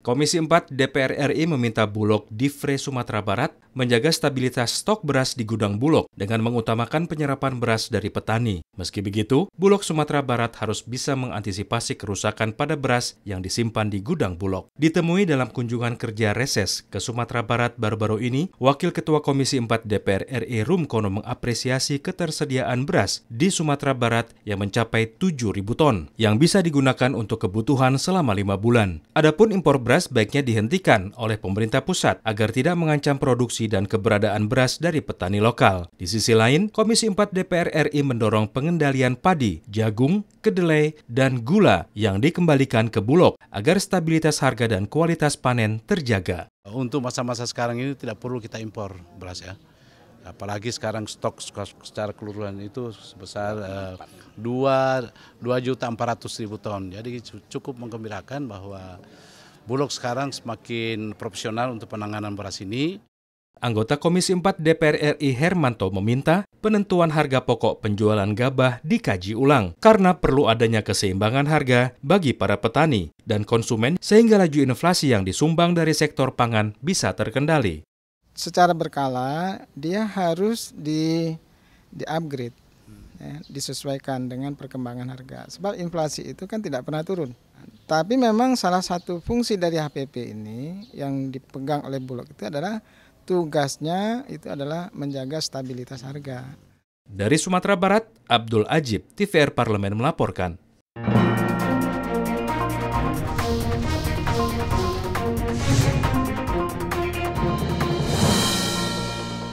Komisi 4 DPR RI meminta Bulog Difre Sumatera Barat menjaga stabilitas stok beras di gudang Bulog dengan mengutamakan penyerapan beras dari petani. Meski begitu, Bulog Sumatera Barat harus bisa mengantisipasi kerusakan pada beras yang disimpan di gudang Bulog. Ditemui dalam kunjungan kerja reses ke Sumatera Barat baru-baru ini, Wakil Ketua Komisi 4 DPR RI Rumkono mengapresiasi ketersediaan beras di Sumatera Barat yang mencapai 7.000 ton yang bisa digunakan untuk kebutuhan selama 5 bulan. Adapun impor beras beras baiknya dihentikan oleh pemerintah pusat agar tidak mengancam produksi dan keberadaan beras dari petani lokal. Di sisi lain, Komisi 4 DPR RI mendorong pengendalian padi, jagung, kedelai, dan gula yang dikembalikan ke Bulog agar stabilitas harga dan kualitas panen terjaga. Untuk masa-masa sekarang ini tidak perlu kita impor beras ya. Apalagi sekarang stok secara keseluruhan itu sebesar eh, dua juta empat ratus ribu ton. Jadi cukup menggembirakan bahwa Bulog sekarang semakin profesional untuk penanganan beras ini. Anggota Komisi 4 DPR RI Hermanto meminta penentuan harga pokok penjualan gabah dikaji ulang karena perlu adanya keseimbangan harga bagi para petani dan konsumen sehingga laju inflasi yang disumbang dari sektor pangan bisa terkendali. Secara berkala dia harus di di upgrade, ya, disesuaikan dengan perkembangan harga. Sebab inflasi itu kan tidak pernah turun. Tapi memang salah satu fungsi dari HPP ini yang dipegang oleh Bulog itu adalah tugasnya itu adalah menjaga stabilitas harga. Dari Sumatera Barat, Abdul Ajib, TVR Parlemen melaporkan.